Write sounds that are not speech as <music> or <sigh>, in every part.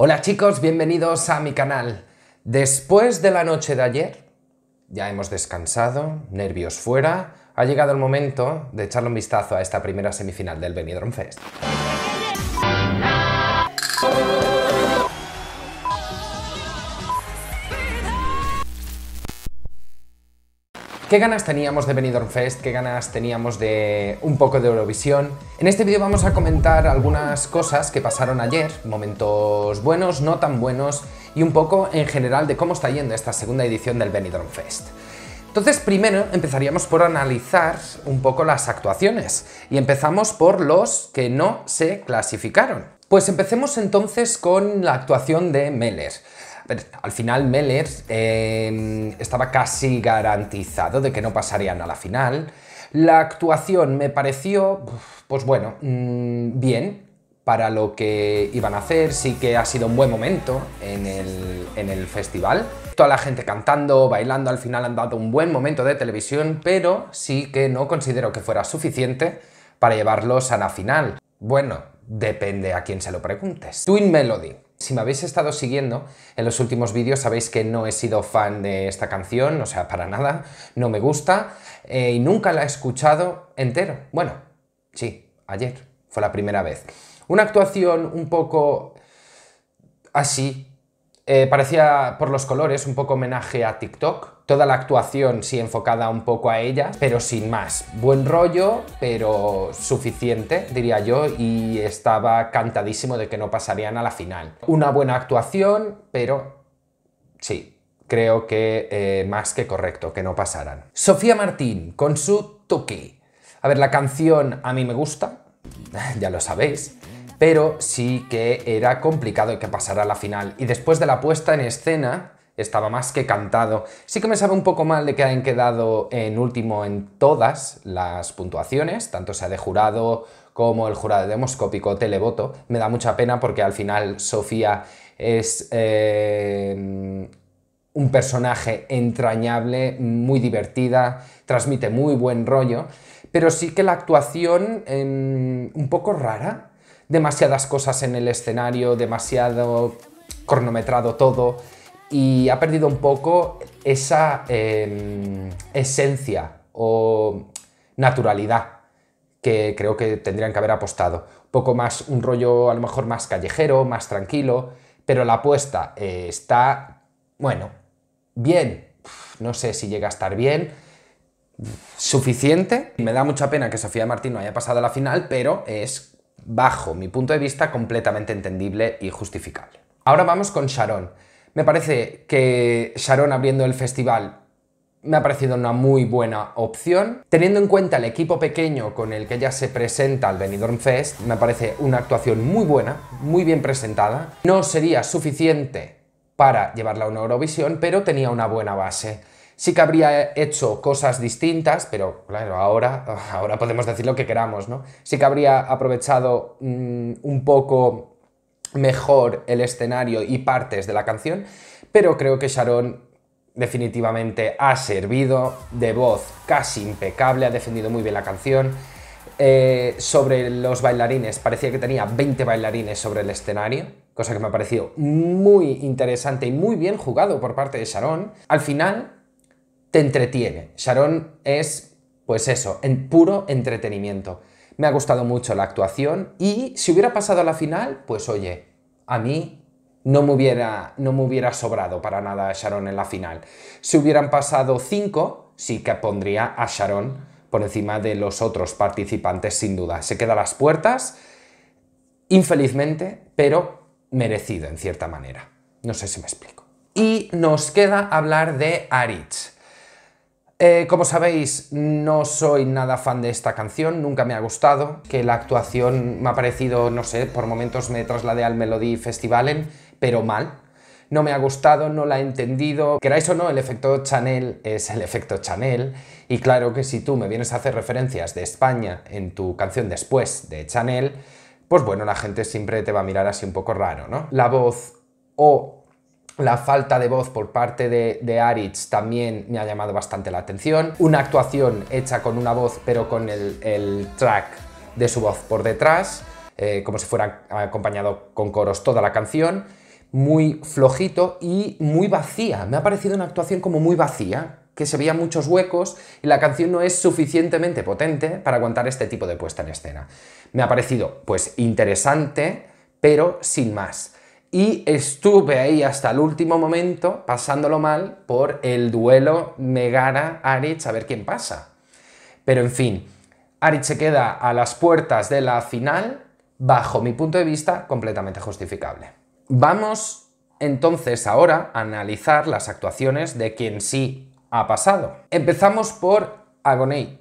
Hola chicos, bienvenidos a mi canal. Después de la noche de ayer, ya hemos descansado, nervios fuera, ha llegado el momento de echarle un vistazo a esta primera semifinal del Benidorm Fest. ¿Qué ganas teníamos de Benidorm Fest? ¿Qué ganas teníamos de un poco de Eurovisión? En este vídeo vamos a comentar algunas cosas que pasaron ayer, momentos buenos, no tan buenos y un poco en general de cómo está yendo esta segunda edición del Benidorm Fest. Entonces, primero empezaríamos por analizar un poco las actuaciones y empezamos por los que no se clasificaron. Pues empecemos entonces con la actuación de Meller al final Mellers em, estaba casi garantizado de que no pasarían a la final. La actuación me pareció, pues bueno, mm, bien para lo que iban a hacer, sí que ha sido un buen momento en el, en el festival. Toda la gente cantando, bailando, al final han dado un buen momento de televisión, pero sí que no considero que fuera suficiente para llevarlos a la final. Bueno, depende a quién se lo preguntes. Twin Melody, si me habéis estado siguiendo en los últimos vídeos sabéis que no he sido fan de esta canción, o sea, para nada, no me gusta eh, y nunca la he escuchado entero. Bueno, sí, ayer fue la primera vez. Una actuación un poco así, eh, parecía por los colores, un poco homenaje a TikTok, toda la actuación sí enfocada un poco a ella, pero sin más. Buen rollo, pero suficiente, diría yo, y estaba cantadísimo de que no pasarían a la final. Una buena actuación, pero sí, creo que eh, más que correcto que no pasaran. Sofía Martín con su toque. A ver, la canción a mí me gusta, <laughs> ya lo sabéis pero sí que era complicado que pasara a la final. Y después de la puesta en escena, estaba más que cantado. Sí que me sabe un poco mal de que hayan quedado en último en todas las puntuaciones, tanto sea de jurado como el jurado demoscópico televoto. Me da mucha pena porque al final Sofía es eh, un personaje entrañable, muy divertida, transmite muy buen rollo, pero sí que la actuación em, un poco rara, demasiadas cosas en el escenario, demasiado cronometrado todo y ha perdido un poco esa em, esencia o naturalidad que creo que tendrían que haber apostado. Un poco más, un rollo a lo mejor más callejero, más tranquilo, pero la apuesta eh, está, bueno, bien. no sé si llega a estar bien, suficiente. Me da mucha pena que Sofía Martín no haya pasado a la final, pero es, bajo mi punto de vista, completamente entendible y justificable. Ahora vamos con Sharon. Me parece que Sharon abriendo el festival me ha parecido una muy buena opción. Teniendo en cuenta el equipo pequeño con el que ella se presenta al Benidorm Fest, me parece una actuación muy buena, muy bien presentada. No sería suficiente para llevarla a una Eurovisión, pero tenía una buena base. Sí que habría hecho cosas distintas, pero claro, ahora, ahora podemos decir lo que queramos, ¿no? Sí que habría aprovechado mm, un poco mejor el escenario y partes de la canción, pero creo que Sharon definitivamente ha servido de voz casi impecable, ha defendido muy bien la canción. Eh, sobre los bailarines, parecía que tenía 20 bailarines sobre el escenario, cosa que me ha parecido muy interesante y muy bien jugado por parte de Sharon. Al final, te entretiene. Sharon es, pues eso, en puro entretenimiento me ha gustado mucho la actuación y si hubiera pasado a la final, pues oye, a mí no me hubiera, no me hubiera sobrado para nada a Sharon en la final. Si hubieran pasado cinco, sí que pondría a Sharon por encima de los otros participantes, sin duda. Se queda a las puertas, infelizmente, pero merecido en cierta manera. No sé si me explico. Y nos queda hablar de Aritz. Eh, como sabéis, no soy nada fan de esta canción, nunca me ha gustado, que la actuación me ha parecido, no sé, por momentos me trasladé al Melody Festivalen, pero mal. No me ha gustado, no la he entendido. Queráis o no, el efecto Chanel es el efecto Chanel. Y claro que si tú me vienes a hacer referencias de España en tu canción después de Chanel, pues bueno, la gente siempre te va a mirar así un poco raro, ¿no? La voz o la falta de voz por parte de, Aritz también me ha llamado bastante la atención. Una actuación hecha con una voz pero con el, track de su voz por detrás, eh, como si fuera acompañado con coros toda la canción. Muy flojito y muy vacía. Me ha parecido una actuación como muy vacía, que se veían muchos huecos y la canción no es suficientemente potente para aguantar este tipo de puesta en escena. Me ha parecido pues interesante, pero sin más y estuve ahí hasta el último momento pasándolo mal por el duelo Megara-Aritz a ver quién pasa. Pero en fin, Aritz se queda a las puertas de la final, bajo mi punto de vista, completamente justificable. Vamos entonces ahora a analizar las actuaciones de quien sí ha pasado. Empezamos por Agonei.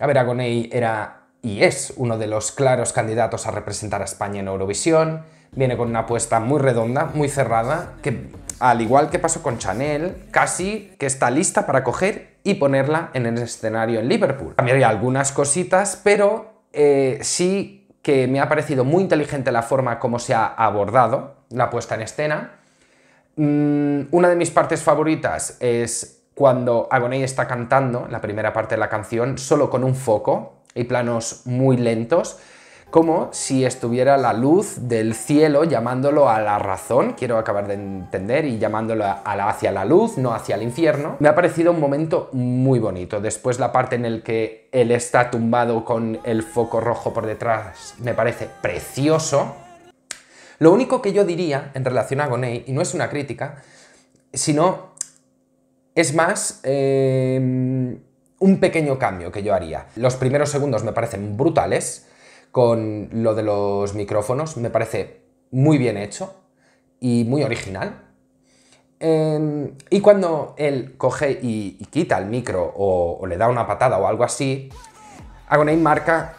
A ver, Agonei era y es uno de los claros candidatos a representar a España en Eurovisión viene con una puesta muy redonda, muy cerrada, que al igual que pasó con Chanel, casi que está lista para coger y ponerla en el escenario en Liverpool. También hay algunas cositas, pero eh, sí que me ha parecido muy inteligente la forma como se ha abordado la puesta en escena. Mm, una de mis partes favoritas es cuando Agoney está cantando, la primera parte de la canción, solo con un foco y planos muy lentos como si estuviera la luz del cielo llamándolo a la razón, quiero acabar de entender, y llamándolo hacia la luz, no hacia el infierno. Me ha parecido un momento muy bonito. Después la parte en el que él está tumbado con el foco rojo por detrás me parece precioso. Lo único que yo diría en relación a Gonei, y no es una crítica, sino es más... Eh, un pequeño cambio que yo haría. Los primeros segundos me parecen brutales, con lo de los micrófonos. Me parece muy bien hecho y muy original. Em, y cuando él coge y, quita el micro o, le da una patada o algo así, hago marca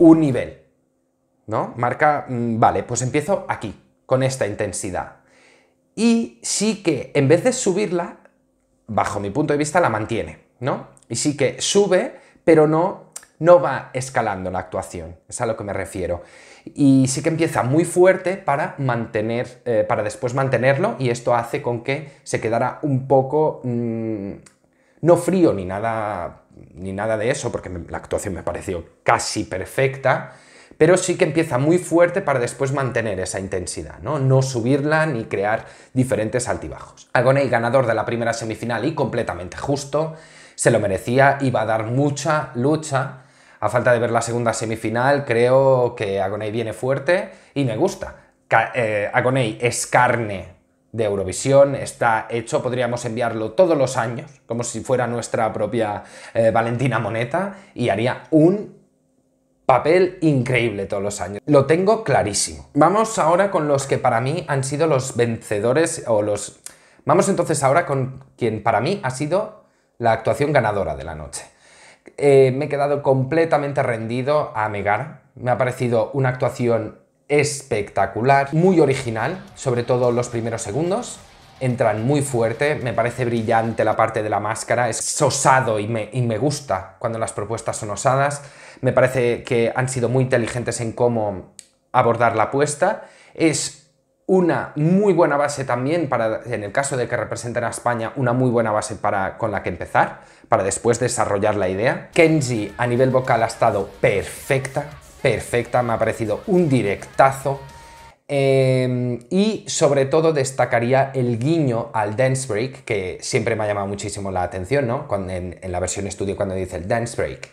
un nivel, ¿no? Marca, mm, vale, pues empiezo aquí, con esta intensidad. Y sí que, en vez de subirla, bajo mi punto de vista, la mantiene, ¿no? Y sí que sube, pero no no va escalando la actuación, es a lo que me refiero. Y sí que empieza muy fuerte para mantener, eh, para después mantenerlo y esto hace con que se quedara un poco mm, no frío ni nada ni nada de eso, porque la actuación me pareció casi perfecta, pero sí que empieza muy fuerte para después mantener esa intensidad, ¿no? No subirla ni crear diferentes altibajos. Agoney, ganador de la primera semifinal y completamente justo, se lo merecía, va a dar mucha lucha, a falta de ver la segunda semifinal, creo que Agonei viene fuerte y me gusta. Eh, Agonei es carne de Eurovisión, está hecho, podríamos enviarlo todos los años, como si fuera nuestra propia eh, Valentina Moneta, y haría un papel increíble todos los años. Lo tengo clarísimo. Vamos ahora con los que para mí han sido los vencedores o los... Vamos entonces ahora con quien para mí ha sido la actuación ganadora de la noche. Eh, me he quedado completamente rendido a Megar. Me ha parecido una actuación espectacular, muy original, sobre todo los primeros segundos. Entran muy fuerte, me parece brillante la parte de la máscara, es osado y me, y me gusta cuando las propuestas son osadas. Me parece que han sido muy inteligentes en cómo abordar la apuesta. Es una muy buena base también para, en el caso de que representen a España, una muy buena base con la que empezar, para después desarrollar la idea. Kenji a nivel vocal ha estado perfecta, perfecta, me ha parecido un directazo. Em, y sobre todo destacaría el guiño al dance break, que siempre me ha llamado muchísimo la atención, ¿no? en, la versión estudio cuando dice el dance break.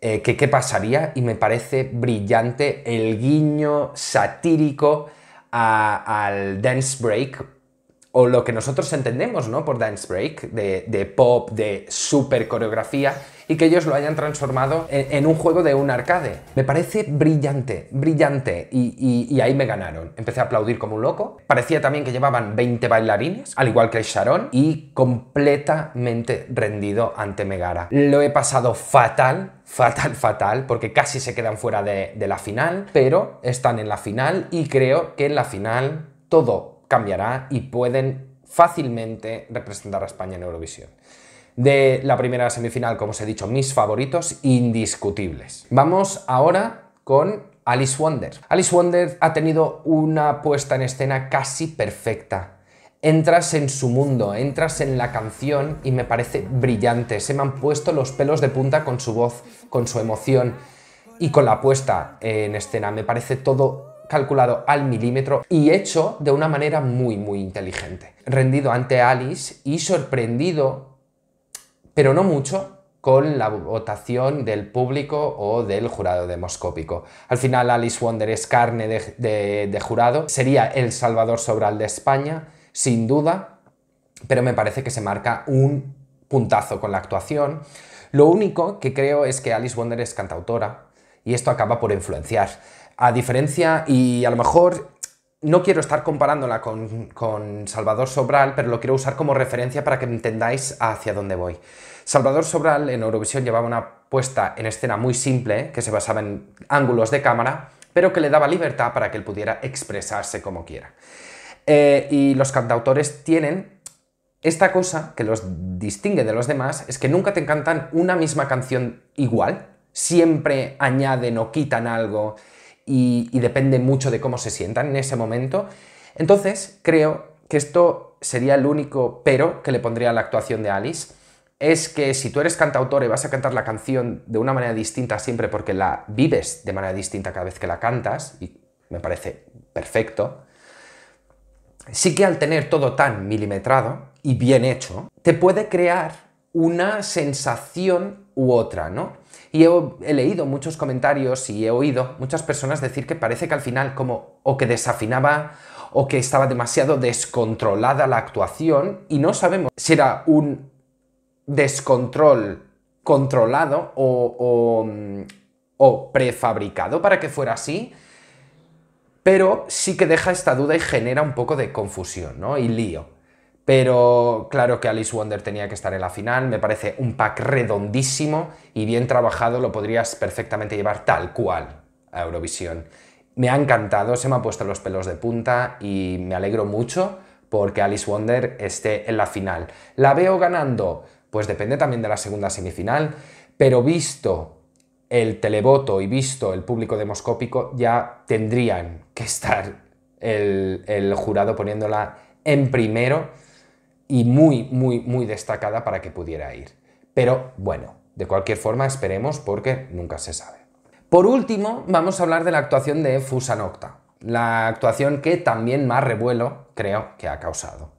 Eh, que qué pasaría y me parece brillante el guiño satírico al dance break o lo que nosotros entendemos ¿no? por dance break, de, pop, de super coreografía, y que ellos lo hayan transformado en, un juego de un arcade. Me parece brillante, brillante, y, ahí me ganaron. Empecé a aplaudir como un loco. Parecía también que llevaban 20 bailarines, al igual que Sharon, y completamente rendido ante Megara. Lo he pasado fatal, fatal, fatal, porque casi se quedan fuera de la final, pero están en la final y creo que en la final todo cambiará y pueden fácilmente representar a España en Eurovisión. De la primera semifinal, como os he dicho, mis favoritos indiscutibles. Vamos ahora con Alice Wonder. Alice Wonder ha tenido una puesta en escena casi perfecta. Entras en su mundo, entras en la canción y me parece brillante. Se me han puesto los pelos de punta con su voz, con su emoción y con la puesta en escena. Me parece todo calculado al milímetro y hecho de una manera muy, muy inteligente. Rendido ante Alice y sorprendido, pero no mucho, con la votación del público o del jurado demoscópico. Al final, Alice Wonder es carne de, jurado. Sería el Salvador Sobral de España, sin duda, pero me parece que se marca un puntazo con la actuación. Lo único que creo es que Alice Wonder es cantautora y esto acaba por influenciar a diferencia, y a lo mejor no quiero estar comparándola con, Salvador Sobral, pero lo quiero usar como referencia para que entendáis hacia dónde voy. Salvador Sobral en Eurovisión llevaba una puesta en escena muy simple, que se basaba en ángulos de cámara, pero que le daba libertad para que él pudiera expresarse como quiera. Eh, y los cantautores tienen esta cosa que los distingue de los demás, es que nunca te cantan una misma canción igual, siempre añaden o quitan algo y, depende mucho de cómo se sientan en ese momento. Entonces, creo que esto sería el único pero que le pondría a la actuación de Alice es que si tú eres cantautor y vas a cantar la canción de una manera distinta siempre porque la vives de manera distinta cada vez que la cantas, y me parece perfecto, sí que al tener todo tan milimetrado y bien hecho, te puede crear una sensación u otra, ¿no? Y he, leído muchos comentarios y he oído muchas personas decir que parece que al final como o que desafinaba o que estaba demasiado descontrolada la actuación y no sabemos si era un descontrol controlado o, o mm, prefabricado para que fuera así, pero sí que deja esta duda y genera un poco de confusión ¿no? y lío. Pero claro que Alice Wonder tenía que estar en la final, me parece un pack redondísimo y bien trabajado, lo podrías perfectamente llevar tal cual a Eurovisión. Me ha encantado, se me han puesto los pelos de punta y me alegro mucho porque Alice Wonder esté en la final. ¿La veo ganando? Pues depende también de la segunda semifinal, pero visto el televoto y visto el público demoscópico, ya tendrían que estar el, el jurado poniéndola en primero y muy, muy, muy destacada para que pudiera ir. Pero bueno, de cualquier forma esperemos porque nunca se sabe. Por último, vamos a hablar de la actuación de Fusanocta, la actuación que también más revuelo creo que ha causado.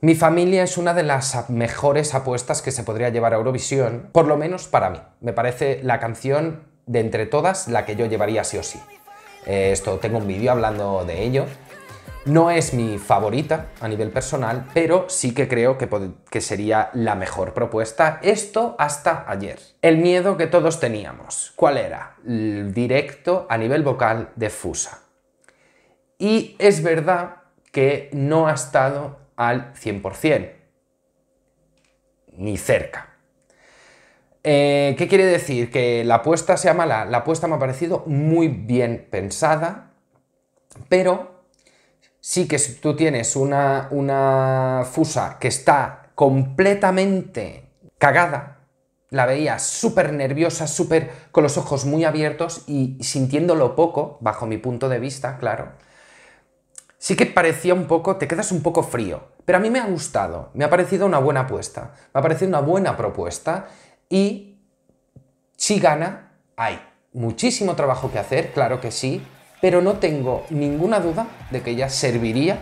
Mi familia es una de las mejores apuestas que se podría llevar a Eurovisión, por lo menos para mí. Me parece la canción de entre todas la que yo llevaría sí o sí. Eh, esto tengo un vídeo hablando de ello, no es mi favorita a nivel personal, pero sí que creo que, sería la mejor propuesta. Esto hasta ayer. El miedo que todos teníamos. ¿Cuál era? El directo a nivel vocal de Fusa. Y es verdad que no ha estado al 100%. Ni cerca. Eh, ¿Qué quiere decir? Que la apuesta sea mala. La apuesta me ha parecido muy bien pensada, pero sí que si tú tienes una, fusa que está completamente cagada, la veía súper nerviosa, súper con los ojos muy abiertos y sintiéndolo poco, bajo mi punto de vista, claro, sí que parecía un poco, te quedas un poco frío, pero a mí me ha gustado, me ha parecido una buena apuesta, me ha parecido una buena propuesta y si gana, hay muchísimo trabajo que hacer, claro que sí, pero no tengo ninguna duda de que ella serviría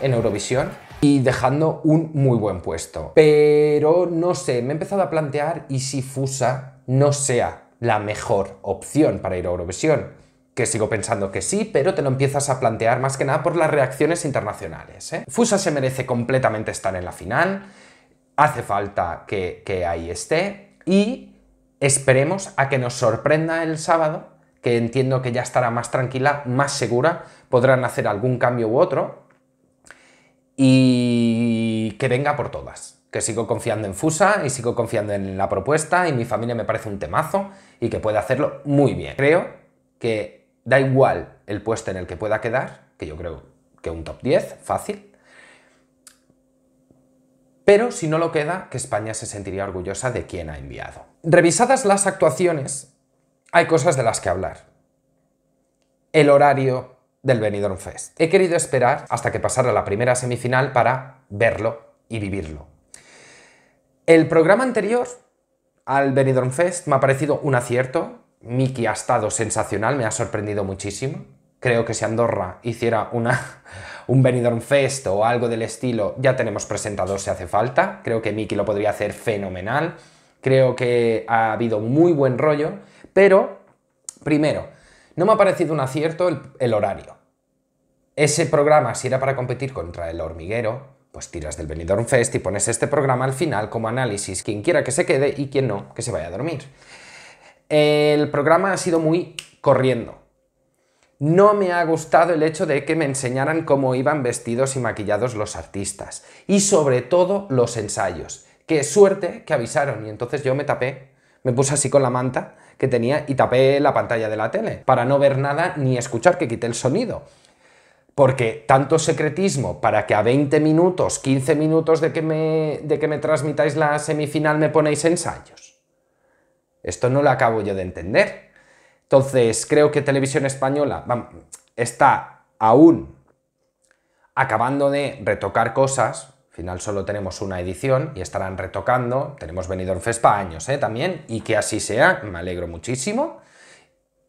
en Eurovisión y dejando un muy buen puesto. Pero no sé, me he empezado a plantear y si Fusa no sea la mejor opción para ir a Eurovisión. Que sigo pensando que sí, pero te lo empiezas a plantear más que nada por las reacciones internacionales. ¿eh? Fusa se merece completamente estar en la final, hace falta que, que ahí esté y esperemos a que nos sorprenda el sábado que entiendo que ya estará más tranquila, más segura, podrán hacer algún cambio u otro, y que venga por todas. Que sigo confiando en Fusa y sigo confiando en la propuesta y mi familia me parece un temazo y que puede hacerlo muy bien. Creo que da igual el puesto en el que pueda quedar, que yo creo que un top 10, fácil. Pero si no lo queda, que España se sentiría orgullosa de quien ha enviado. Revisadas las actuaciones, hay cosas de las que hablar. El horario del Benidorm Fest. He querido esperar hasta que pasara la primera semifinal para verlo y vivirlo. El programa anterior al Benidorm Fest me ha parecido un acierto. Miki ha estado sensacional, me ha sorprendido muchísimo. Creo que si Andorra hiciera una, <laughs> un Benidorm Fest o algo del estilo, ya tenemos presentado si hace falta. Creo que Miki lo podría hacer fenomenal. Creo que ha habido muy buen rollo, pero primero, no me ha parecido un acierto el, horario. Ese programa, si era para competir contra el hormiguero, pues tiras del Benidorm Fest y pones este programa al final como análisis, quien quiera que se quede y quien no, que se vaya a dormir. El programa ha sido muy corriendo. No me ha gustado el hecho de que me enseñaran cómo iban vestidos y maquillados los artistas, y sobre todo los ensayos. ¡Qué suerte que avisaron. Y entonces yo me tapé, me puse así con la manta que tenía y tapé la pantalla de la tele para no ver nada ni escuchar, que quité el sonido. Porque tanto secretismo para que a 20 minutos, 15 minutos de que me, de que me transmitáis la semifinal me ponéis ensayos. Esto no lo acabo yo de entender. Entonces, creo que Televisión Española está aún acabando de retocar cosas, final solo tenemos una edición y estarán retocando. Tenemos Benidorm Fespa años ¿eh? también y que así sea. Me alegro muchísimo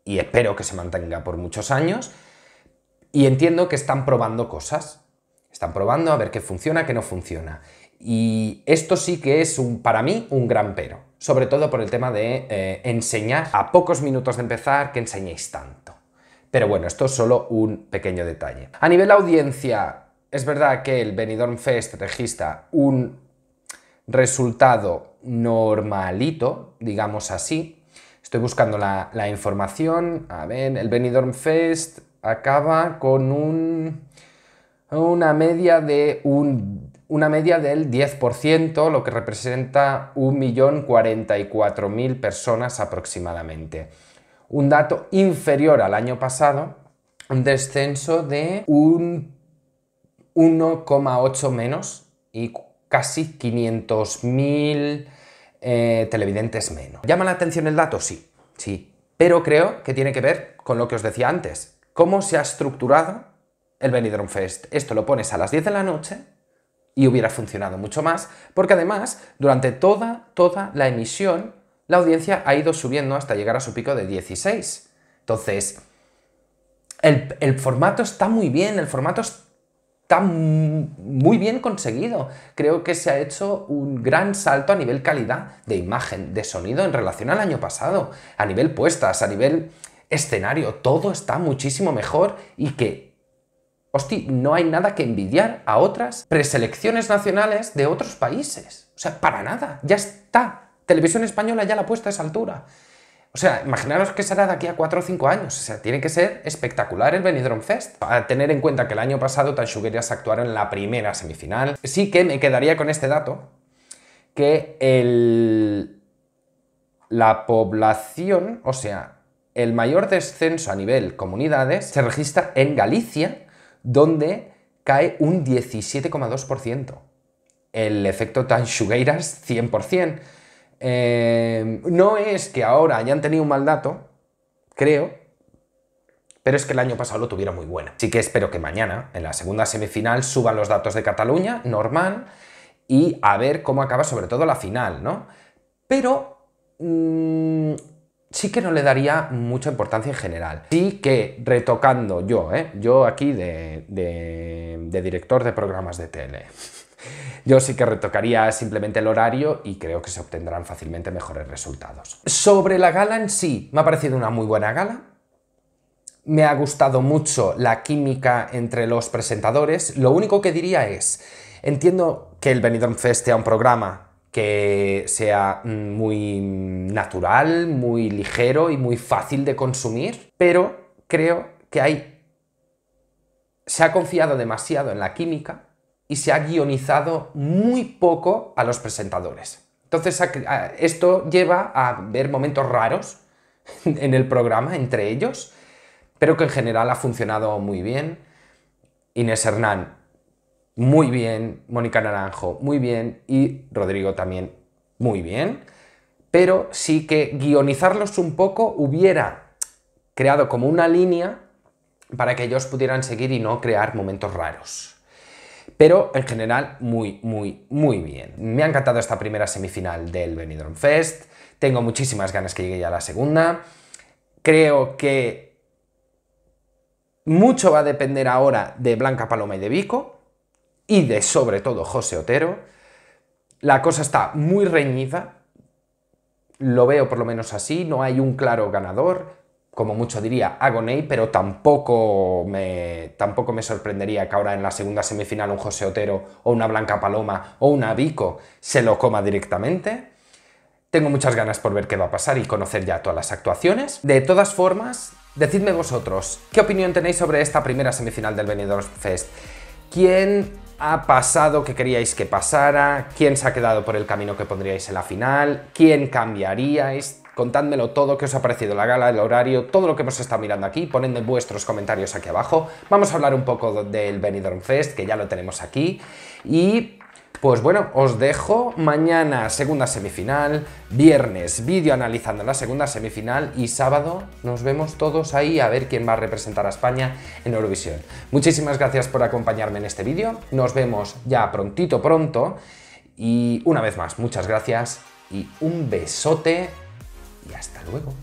y espero que se mantenga por muchos años. Y entiendo que están probando cosas. Están probando a ver qué funciona, qué no funciona. Y esto sí que es un, para mí un gran pero, sobre todo por el tema de eh, enseñar a pocos minutos de empezar que enseñéis tanto. Pero bueno, esto es solo un pequeño detalle. A nivel audiencia, es verdad que el Benidorm Fest registra un resultado normalito, digamos así. Estoy buscando la, información. A ver, el Benidorm Fest acaba con una media de una media del 10%, lo que representa 1.044.000 personas aproximadamente. Un dato inferior al año pasado, un descenso de un 1,8 menos y casi 500.000 eh, televidentes menos. ¿Llama la atención el dato? Sí, sí. Pero creo que tiene que ver con lo que os decía antes. ¿Cómo se ha estructurado el Benidorm Fest? Esto lo pones a las 10 de la noche y hubiera funcionado mucho más, porque además, durante toda, toda la emisión, la audiencia ha ido subiendo hasta llegar a su pico de 16. Entonces, el, formato está muy bien, el formato está está muy bien conseguido. Creo que se ha hecho un gran salto a nivel calidad de imagen, de sonido en relación al año pasado, a nivel puestas, a nivel escenario, todo está muchísimo mejor y que, hosti, no hay nada que envidiar a otras preselecciones nacionales de otros países. O sea, para nada, ya está. Televisión española ya la ha puesto a esa altura. O sea, imaginaros que será de aquí a 4 o 5 años. O sea, tiene que ser espectacular el Benidorm Fest. A tener en cuenta que el año pasado Tanchugueras actuaron en la primera semifinal. Sí que me quedaría con este dato, que la población, o sea, el mayor descenso a nivel comunidades se registra en Galicia, donde cae un 17,2%. El efecto Tanshugueiras 100%. Eh, no es que ahora hayan tenido un mal dato, creo, pero es que el año pasado lo tuviera muy buena. Así que espero que mañana, en la segunda semifinal, suban los datos de Cataluña, normal, y a ver cómo acaba sobre todo la final, ¿no? Pero mm, sí que no le daría mucha importancia en general. Sí que retocando yo, ¿eh? Yo aquí de director de programas de tele. Yo sí que retocaría simplemente el horario y creo que se obtendrán fácilmente mejores resultados. Sobre la gala en sí, me ha parecido una muy buena gala. Me ha gustado mucho la química entre los presentadores. Lo único que diría es, entiendo que el Benidorm Fest sea un programa que sea mm, muy natural, muy ligero y muy fácil de consumir, pero creo que hay se ha confiado demasiado en la química y se ha guionizado muy poco a los presentadores. Entonces esto lleva a ver momentos raros <laughs> en el programa entre ellos, pero que en general ha funcionado muy bien. Inés Hernán, muy bien. Mónica Naranjo, muy bien. Y Rodrigo también, muy bien. Pero sí que guionizarlos un poco hubiera creado como una línea para que ellos pudieran seguir y no crear momentos raros pero en general muy, muy, muy bien. Me ha encantado esta primera semifinal del Benidorm Fest, tengo muchísimas ganas que llegue ya a la segunda, creo que mucho va a depender ahora de Blanca Paloma y de Vico, y de sobre todo José Otero, la cosa está muy reñida, lo veo por lo menos así, no hay un claro ganador, como mucho diría, Agoné, pero tampoco me, tampoco me sorprendería que ahora en la segunda semifinal un José Otero o una Blanca Paloma o una Vico se lo coma directamente. Tengo muchas ganas por ver qué va a pasar y conocer ya todas las actuaciones. De todas formas, decidme vosotros, ¿qué opinión tenéis sobre esta primera semifinal del Benidorm Fest? ¿Quién ha pasado que queríais que pasara? ¿Quién se ha quedado por el camino que pondríais en la final? ¿Quién cambiaríais? Contádmelo todo, qué os ha parecido la gala, el horario, todo lo que hemos estado mirando aquí. Ponedme vuestros comentarios aquí abajo. Vamos a hablar un poco del Benidorm Fest, que ya lo tenemos aquí. Y pues bueno, os dejo mañana segunda semifinal, viernes vídeo analizando la segunda semifinal y sábado nos vemos todos ahí a ver quién va a representar a España en Eurovisión. Muchísimas gracias por acompañarme en este vídeo, nos vemos ya prontito pronto y una vez más, muchas gracias y un besote y hasta luego.